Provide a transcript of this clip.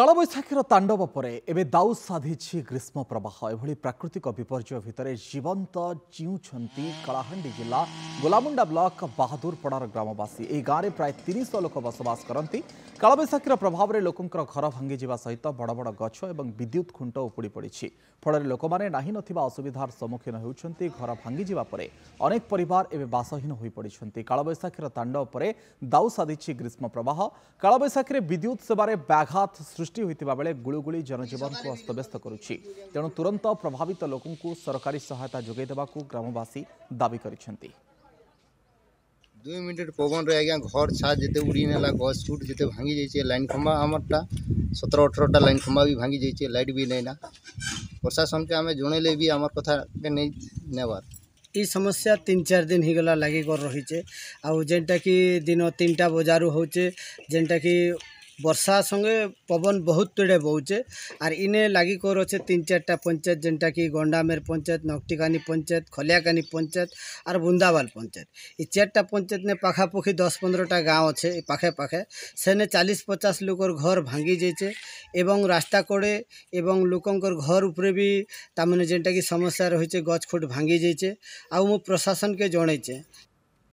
কালবৈশাখীর তাণ্ডব পরে এবে দাউ সাধিছি গ্রীষ্ম প্রবাহ এভাবে প্রাকৃতিক বিপর্যয় ভিতরে জীবন্ত চিউঁচান্তি কলাহান্ডি জেলা গোলামুন্ডা ব্লক বাহাদুরপড়ার গ্রামবাসী এই গাঁরে প্রায় তিরিশ লোক বসবাস করতে কালবৈশাখীর প্রভাবে লোকঙ্কর ঘর ভাঙ্গি যা সহ বড় বড় গছ এবং বিদ্যুৎ খুঁট উপুড়ি পড়ছে ফলে লোক নাহি নথিবা অসুবিধার সম্মুখীন হচ্ছেন ঘর ভাঙ্গি যা পরে অনেক পরিবার এবে বাসহীন হয়ে পড়ছেন কালবৈশাখীর তাণ্ডব পরে দাউ সাধিছি গ্রীষ্ম প্রবাহ কালবৈশাখীর বিদ্যুৎ সেবার ব্যাঘাত সৃষ্টি সৃষ্টি ହୋଇଥିବା ବେଳେ ଗୁଳୁଗୁଳି ଜନଜୀବନକୁ ଅସ୍ତବ୍ୟସ୍ତ କରୁଛି ତେଣୁ ତୁରନ୍ତ ପ୍ରଭାବିତ ଲୋକଙ୍କୁ ସରକାରୀ ସହାୟତା ଯୋଗାଇ ଦେବାକୁ ଗ୍ରାମବାସୀ ଦାବି କରିଛନ୍ତି দুই মিনিট পবনরে আজ্ঞা ঘর ছাদ যেতে উড়ি নেলা গছ ছুট যেতে ভাঙি যাইছে লাইন খম্বা আমারটা সতেরো অঠারোটা লাইন খম্বা বি ভাঙি যাইছে লাইট বি নেই না প্রশাসনকে আমি জনাইলে বি আমার কথা নেই নেবার এই সমস্যা তিন চার দিন হয়েগলা লাগি কর রয়েছে আউ যেটা কি দিন তিনটা বজারু হচ্ছে যেটা কি বর্ষা সঙ্গে পবন বহুত তেড়ে বউছে আর ইনে লাগি করছে তিন চারটা পঞ্চায়েত যেটা কি গন্ডামের পঞ্চায়েত নকটিকানি পঞ্চায়েত খলিয়াকানি পঞ্চায়েত আর বুন্দাবাল পঞ্চায়েত এই চারটা পঞ্চায়েত নে পাখাপাখি দশ পনেরোটা গাঁ আছে এই পাখে পাখে সেনে চালিশ পচাশ লোকর ঘর ভাঙ্গি যাইছে এবং রাস্তা করে এবং লোকঙ্কর ঘর উপরে বি তার মানে যেটা কি সমস্যা রয়েছে গছ খুট ভাঙ্গি যাইছে আউ মু প্রশাসনকে জনাইছে